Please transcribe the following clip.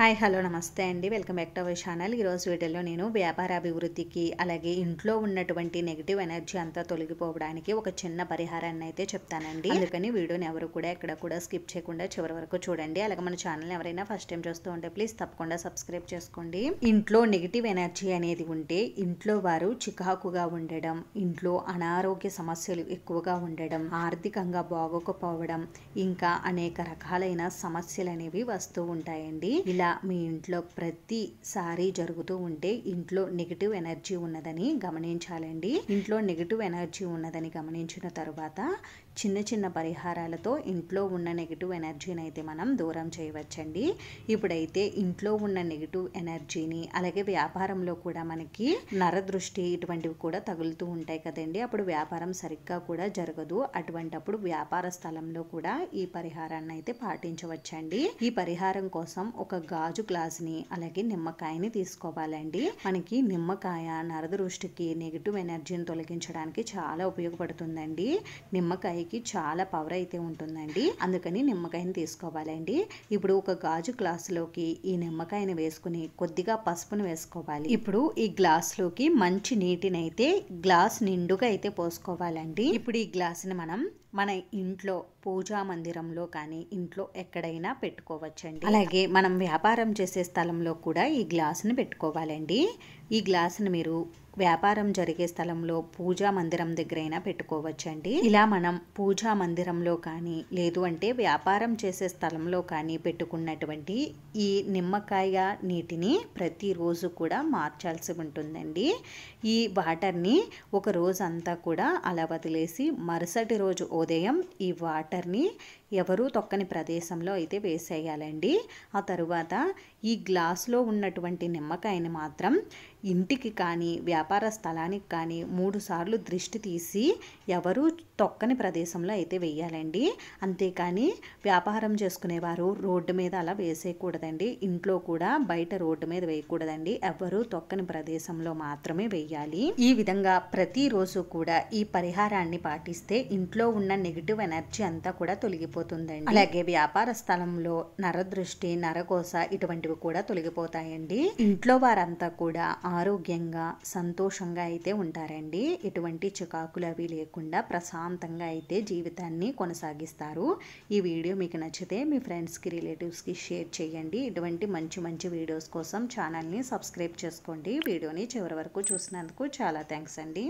hi hello నమస్తే అండి welcome back to our channel ఈరోజు వీడియోలో నేను వ్యాపార అభివృద్ధికి అలాగే ఇంట్లో ఉన్నటువంటి నెగిటివ్ ఎనర్జీ అంతా తొలగిపోవడానికి ఒక చిన్న పరిహారాన్ని అయితే చెప్తానండి అందుకని వీడియోని ఎవరు కూడా ఎక్కడ కూడా స్కిప్ చేయకుండా చివరి వరకు చూడండి అలాగే మన ఛానల్ ఎవరైనా ఫస్ట్ టైం చూస్తూ ఉంటే ప్లీజ్ తప్పకుండా సబ్స్క్రైబ్ చేసుకోండి ఇంట్లో నెగిటివ్ ఎనర్జీ అనేది ఉంటే ఇంట్లో వారు చికాకుగా ఉండడం ఇంట్లో అనారోగ్య సమస్యలు ఎక్కువగా ఉండడం ఆర్థికంగా బాగోకపోవడం ఇంకా అనేక రకాలైన సమస్యలు అనేవి వస్తూ ఉంటాయండి ఇలా ఇలా మీ ఇంట్లో ప్రతిసారి జరుగుతూ ఉంటే ఇంట్లో నెగిటివ్ ఎనర్జీ ఉన్నదని గమనించాలండి ఇంట్లో నెగిటివ్ ఎనర్జీ ఉన్నదని గమనించిన తర్వాత చిన్న చిన్న పరిహారాలతో ఇంట్లో ఉన్న నెగిటివ్ ఎనర్జీని అయితే మనం దూరం చేయవచ్చండి ఇప్పుడైతే ఇంట్లో ఉన్న నెగిటివ్ ఎనర్జీని అలాగే వ్యాపారంలో కూడా మనకి నరదృష్టి ఇటువంటివి కూడా తగులుతూ ఉంటాయి కదండి అప్పుడు వ్యాపారం సరిగ్గా కూడా జరగదు అటువంటప్పుడు వ్యాపార స్థలంలో కూడా ఈ పరిహారాన్ని అయితే పాటించవచ్చండి ఈ పరిహారం కోసం ఒక గాజు గ్లాస్ని అలాగే నిమ్మకాయని తీసుకోవాలండి మనకి నిమ్మకాయ నరదృష్టికి నెగిటివ్ ఎనర్జీని తొలగించడానికి చాలా ఉపయోగపడుతుందండి నిమ్మకాయకి చాలా పవర్ అయితే ఉంటుందండి అందుకని నిమ్మకాయని తీసుకోవాలండి ఇప్పుడు ఒక గాజు గ్లాసులోకి ఈ నిమ్మకాయని వేసుకుని కొద్దిగా పసుపును వేసుకోవాలి ఇప్పుడు ఈ గ్లాసులోకి మంచి నీటిని అయితే గ్లాస్ నిండుగా అయితే పోసుకోవాలండి ఇప్పుడు ఈ గ్లాసుని మనం మన ఇంట్లో పూజా మందిరంలో కానీ ఇంట్లో ఎక్కడైనా పెట్టుకోవచ్చండి అలాగే మనం వ్యాపారం చేసే స్థలంలో కూడా ఈ గ్లాసుని పెట్టుకోవాలండి ఈ గ్లాసుని మీరు వ్యాపారం జరిగే స్థలంలో పూజా మందిరం దగ్గరైనా పెట్టుకోవచ్చండి ఇలా మనం పూజా మందిరంలో కానీ లేదు అంటే వ్యాపారం చేసే స్థలంలో కానీ పెట్టుకున్నటువంటి ఈ నిమ్మకాయ నీటిని ప్రతిరోజు కూడా మార్చాల్సి ఉంటుందండి ఈ వాటర్ని ఒక రోజంతా కూడా అలా వదిలేసి మరుసటి రోజు ఉదయం ఈ వాటర్ని ఎవరూ తొక్కని ప్రదేశంలో అయితే వేసేయాలండి ఆ తరువాత ఈ గ్లాస్లో ఉన్నటువంటి నిమ్మకాయని మాత్రం ఇంటికి కానీ వ్యాప వ్యాపార స్థలానికి కానీ మూడుసార్లు దృష్టి తీసి ఎవరు తొక్కని ప్రదేశంలో అయితే వేయాలండి అంతేకాని వ్యాపారం చేసుకునేవారు రోడ్డు మీద అలా వేసేయకూడదండి ఇంట్లో కూడా బయట రోడ్డు మీద వేయకూడదండి ఎవరు తొక్కని ప్రదేశంలో మాత్రమే వేయాలి ఈ విధంగా ప్రతిరోజు కూడా ఈ పరిహారాన్ని పాటిస్తే ఇంట్లో ఉన్న నెగిటివ్ ఎనర్జీ అంతా కూడా తొలగిపోతుందండి అలాగే వ్యాపార స్థలంలో నరదృష్టి నరకోశ ఇటువంటివి కూడా తొలగిపోతాయండి ఇంట్లో వారంతా కూడా ఆరోగ్యంగా సంత సంతోషంగా అయితే ఉంటారండి ఎటువంటి చికాకులు అవి లేకుండా ప్రశాంతంగా అయితే జీవితాన్ని కొనసాగిస్తారు ఈ వీడియో మీకు నచ్చితే మీ ఫ్రెండ్స్కి రిలేటివ్స్కి షేర్ చేయండి ఇటువంటి మంచి మంచి వీడియోస్ కోసం ఛానల్ని సబ్స్క్రైబ్ చేసుకోండి వీడియోని చివరి వరకు చూసినందుకు చాలా థ్యాంక్స్ అండి